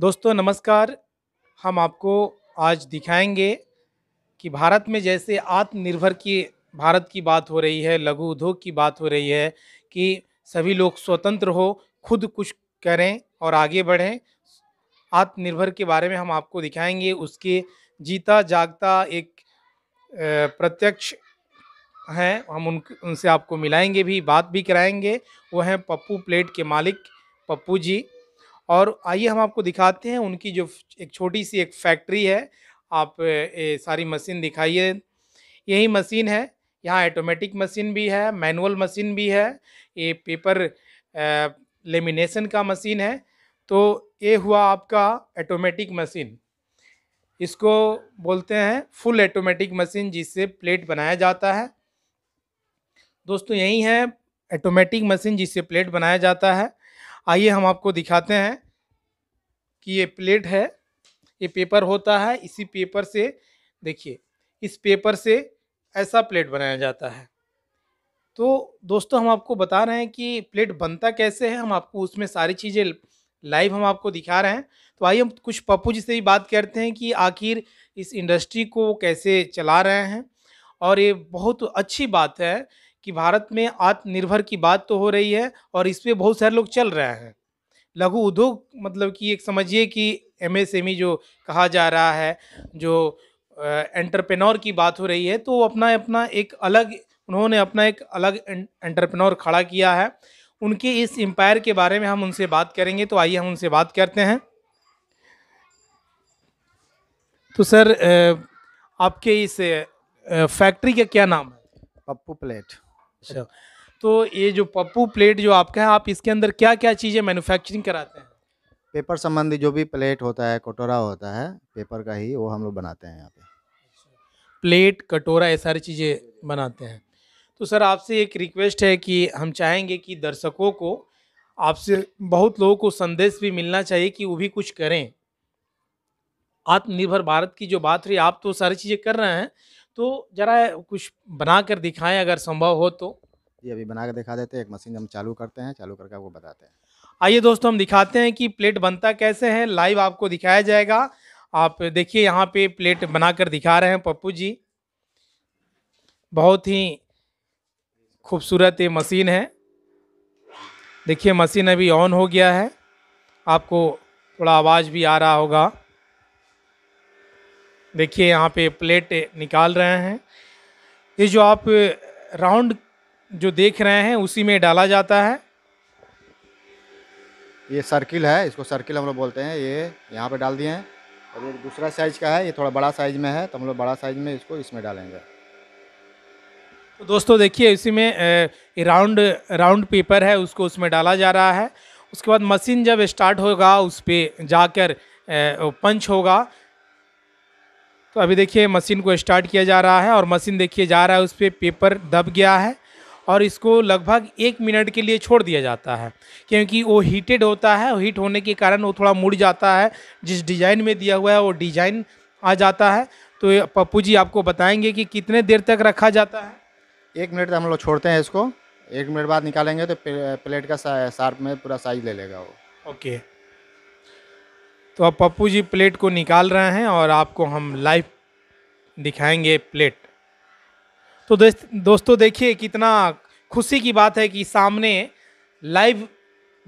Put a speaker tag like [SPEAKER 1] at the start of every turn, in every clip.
[SPEAKER 1] दोस्तों नमस्कार हम आपको आज दिखाएंगे कि भारत में जैसे आत्मनिर्भर की भारत की बात हो रही है लघु उद्योग की बात हो रही है कि सभी लोग स्वतंत्र हो खुद कुछ करें और आगे बढ़ें आत्मनिर्भर के बारे में हम आपको दिखाएंगे उसके जीता जागता एक प्रत्यक्ष हैं हम उन उनसे आपको मिलाएंगे भी बात भी कराएंगे वो हैं पप्पू प्लेट के मालिक पप्पू जी और आइए हम आपको दिखाते हैं उनकी जो एक छोटी सी एक फैक्ट्री है आप ए, सारी मशीन दिखाइए यही मशीन है यहाँ ऑटोमेटिक मशीन भी है मैनुअल मशीन भी है ये पेपर लेमिनेशन का मशीन है तो ये हुआ आपका ऑटोमेटिक मशीन इसको बोलते हैं फुल ऑटोमेटिक मशीन जिससे प्लेट बनाया जाता है दोस्तों यही है ऑटोमेटिक मशीन जिससे प्लेट बनाया जाता है आइए हम आपको दिखाते हैं कि ये प्लेट है ये पेपर होता है इसी पेपर से देखिए इस पेपर से ऐसा प्लेट बनाया जाता है तो दोस्तों हम आपको बता रहे हैं कि प्लेट बनता कैसे है हम आपको उसमें सारी चीज़ें लाइव हम आपको दिखा रहे हैं तो आइए हम कुछ पप्पू जी से भी बात करते हैं कि आखिर इस इंडस्ट्री को कैसे चला रहे हैं और ये बहुत अच्छी बात है कि भारत में आत्मनिर्भर की बात तो हो रही है और इस पर बहुत सारे लोग चल रहे हैं लघु उद्योग मतलब कि एक समझिए कि एम e जो कहा जा रहा है जो एंटरप्रेन्योर की बात हो रही है तो अपना अपना एक अलग उन्होंने अपना एक अलग एंटरप्रेन्योर खड़ा किया है उनके इस एम्पायर के बारे में हम उनसे बात करेंगे तो आइए हम उनसे बात करते हैं तो सर आपके इस फैक्ट्री का क्या नाम है पप्पू प्लेट अच्छा तो ये जो पप्पू प्लेट जो आपका है आप इसके अंदर क्या क्या चीज़ें मैन्युफैक्चरिंग कराते हैं पेपर संबंधी
[SPEAKER 2] जो भी प्लेट होता है कटोरा होता है पेपर का ही वो हम लोग बनाते हैं यहाँ पे
[SPEAKER 1] अच्छा। प्लेट कटोरा ये सारी चीज़ें बनाते हैं तो सर आपसे एक रिक्वेस्ट है कि हम चाहेंगे कि दर्शकों को आपसे बहुत लोगों को संदेश भी मिलना चाहिए कि वो भी कुछ करें आत्मनिर्भर भारत की जो बात रही आप तो सारी चीज़ें कर रहे हैं तो ज़रा कुछ बना कर दिखाएं अगर संभव हो तो
[SPEAKER 2] ये अभी बना कर दिखा देते हैं एक मशीन हम चालू करते हैं चालू करके आपको बताते हैं
[SPEAKER 1] आइए दोस्तों हम दिखाते हैं कि प्लेट बनता कैसे है लाइव आपको दिखाया जाएगा आप देखिए यहाँ पे प्लेट बनाकर दिखा रहे हैं पप्पू जी बहुत ही खूबसूरत ये मशीन है देखिए मशीन अभी ऑन हो गया है आपको थोड़ा आवाज़ भी आ रहा होगा देखिए यहाँ पे प्लेट निकाल रहे हैं ये जो आप राउंड जो देख रहे हैं उसी में डाला जाता है
[SPEAKER 2] ये सर्किल है इसको सर्किल हम लोग बोलते हैं ये यहाँ पे डाल दिए हैं और ये दूसरा साइज का है ये थोड़ा बड़ा साइज में है तो हम लोग बड़ा साइज में इसको इसमें डालेंगे
[SPEAKER 1] तो दोस्तों देखिए इसी में राउंड राउंड पेपर है उसको उसमें डाला जा रहा है उसके बाद मशीन जब स्टार्ट होगा उस पर जाकर पंच होगा तो अभी देखिए मशीन को स्टार्ट किया जा रहा है और मशीन देखिए जा रहा है उस पर पेपर दब गया है और इसको लगभग एक मिनट के लिए छोड़ दिया जाता है क्योंकि वो हीटेड होता है हीट होने के कारण वो थोड़ा मुड़ जाता है जिस डिज़ाइन में दिया हुआ है वो डिज़ाइन आ जाता है तो पप्पू जी आपको बताएंगे कि कितने देर तक रखा जाता
[SPEAKER 2] है एक मिनट हम लोग छोड़ते हैं इसको एक मिनट बाद निकालेंगे तो प्लेट का शार्प में पूरा साइज ले लेगा वो ओके
[SPEAKER 1] तो अब पप्पू जी प्लेट को निकाल रहे हैं और आपको हम लाइव दिखाएंगे प्लेट तो दोस्तों देखिए कितना खुशी की बात है कि सामने लाइव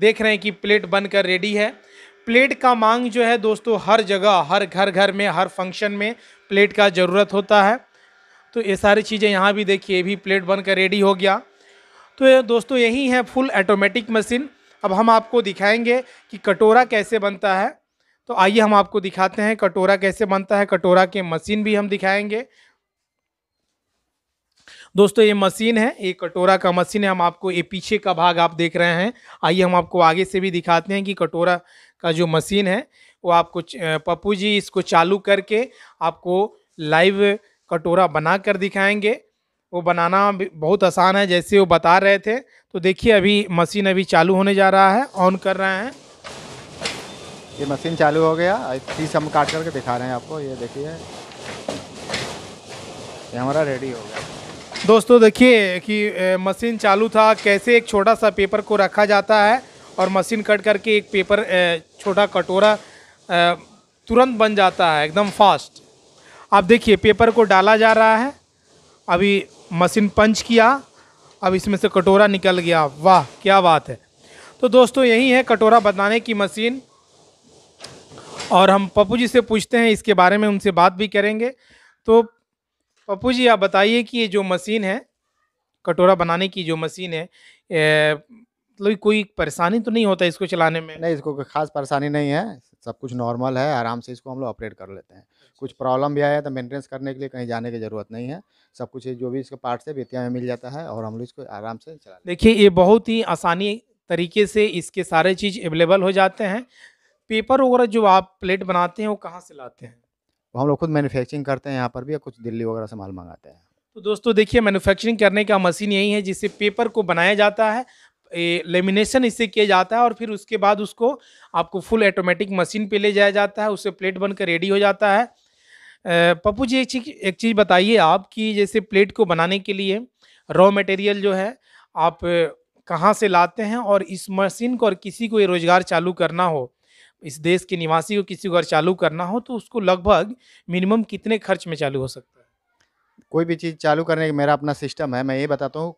[SPEAKER 1] देख रहे हैं कि प्लेट बनकर रेडी है प्लेट का मांग जो है दोस्तों हर जगह हर घर घर में हर फंक्शन में प्लेट का ज़रूरत होता है तो ये सारी चीज़ें यहाँ भी देखिए ये भी प्लेट बनकर रेडी हो गया तो दोस्तों यही है फुल ऑटोमेटिक मशीन अब हम आपको दिखाएंगे कि कटोरा कैसे बनता है तो आइए हम आपको दिखाते हैं कटोरा कैसे बनता है कटोरा के मशीन भी हम दिखाएंगे दोस्तों ये मशीन है ये कटोरा का मशीन है हम आपको ये पीछे का भाग आप देख रहे हैं आइए हम आपको आगे से भी दिखाते हैं कि कटोरा का जो मशीन है वो आपको पप्पू जी इसको चालू करके आपको लाइव कटोरा बना कर दिखाएंगे वो बनाना बहुत आसान है जैसे वो बता रहे थे तो देखिए अभी मशीन अभी चालू होने जा रहा है ऑन कर रहे हैं ये मशीन चालू हो गया पीस हम काट करके दिखा रहे हैं आपको ये देखिए ये हमारा रेडी हो गया दोस्तों देखिए कि मशीन चालू था कैसे एक छोटा सा पेपर को रखा जाता है और मशीन कट करके एक पेपर छोटा कटोरा तुरंत बन जाता है एकदम फास्ट अब देखिए पेपर को डाला जा रहा है अभी मशीन पंच किया अब इसमें से कटोरा निकल गया वाह क्या बात है तो दोस्तों यही है कटोरा बनाने की मशीन और हम पप्पू जी से पूछते हैं इसके बारे में उनसे बात भी करेंगे तो पप्पू जी आप बताइए कि ये जो मशीन है कटोरा बनाने की जो मशीन है मतलब कोई परेशानी तो नहीं होता इसको चलाने में नहीं इसको कोई खास परेशानी नहीं है
[SPEAKER 2] सब कुछ नॉर्मल है आराम से इसको हम लोग ऑपरेट कर लेते हैं कुछ प्रॉब्लम भी आया तो मेंटेनेंस करने के लिए कहीं जाने की ज़रूरत नहीं है सब कुछ जो भी इसके पार्ट्स है बेतिया में मिल जाता है और हम लोग इसको आराम से चला देखिए ये
[SPEAKER 1] बहुत ही आसानी तरीके से इसके सारे चीज़ अवेलेबल हो जाते हैं पेपर वगैरह जो आप प्लेट बनाते हैं वो कहाँ से लाते हैं
[SPEAKER 2] हम लोग खुद मैन्युफैक्चरिंग करते हैं यहाँ पर भी या कुछ दिल्ली वगैरह से माल मंगाते हैं
[SPEAKER 1] तो दोस्तों देखिए मैन्युफैक्चरिंग करने का मशीन यही है जिससे पेपर को बनाया जाता है लेमिनेशन इससे किया जाता है और फिर उसके बाद उसको आपको फुल ऑटोमेटिक मशीन पे ले जाया जाता है उससे प्लेट बनकर रेडी हो जाता है पप्पू जी एक चीज़ एक चीज़ बताइए आप कि जैसे प्लेट को बनाने के लिए रॉ मटेरियल जो है आप कहाँ से लाते हैं और इस मशीन को और किसी को ये रोज़गार चालू करना हो इस देश के निवासी को किसी को अगर चालू करना हो तो उसको लगभग मिनिमम कितने खर्च में चालू हो सकता है
[SPEAKER 2] कोई भी चीज़ चालू करने का मेरा अपना सिस्टम है मैं ये बताता हूँ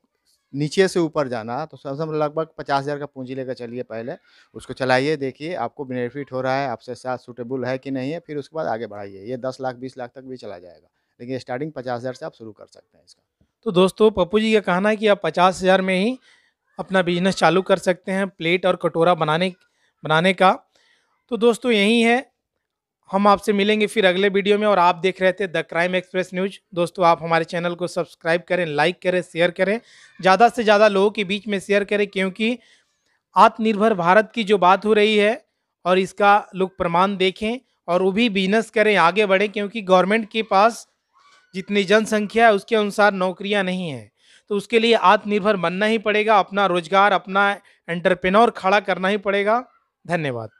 [SPEAKER 2] नीचे से ऊपर जाना तो सबसे लगभग पचास हज़ार का पूंजी लेकर चलिए पहले उसको चलाइए देखिए आपको बेनिफिट हो रहा है आपसे साथ सूटेबल है कि नहीं है फिर उसके बाद आगे बढ़ाइए ये दस लाख बीस लाख तक भी चला जाएगा लेकिन स्टार्टिंग पचास हज़ार से आप शुरू कर सकते हैं इसका
[SPEAKER 1] तो दोस्तों पप्पू जी का कहना है कि आप पचास हज़ार में ही अपना बिजनेस चालू कर सकते हैं प्लेट और कटोरा बनाने बनाने का तो दोस्तों यही है हम आपसे मिलेंगे फिर अगले वीडियो में और आप देख रहे थे द क्राइम एक्सप्रेस न्यूज दोस्तों आप हमारे चैनल को सब्सक्राइब करें लाइक करें शेयर करें ज़्यादा से ज़्यादा लोगों के बीच में शेयर करें क्योंकि आत्मनिर्भर भारत की जो बात हो रही है और इसका लोग प्रमाण देखें और वो भी बिजनेस करें आगे बढ़ें क्योंकि गवर्नमेंट के पास जितनी जनसंख्या है उसके अनुसार नौकरियां नहीं हैं तो उसके लिए आत्मनिर्भर बनना ही पड़ेगा अपना रोजगार अपना एंटरप्रेनोर खड़ा करना ही पड़ेगा धन्यवाद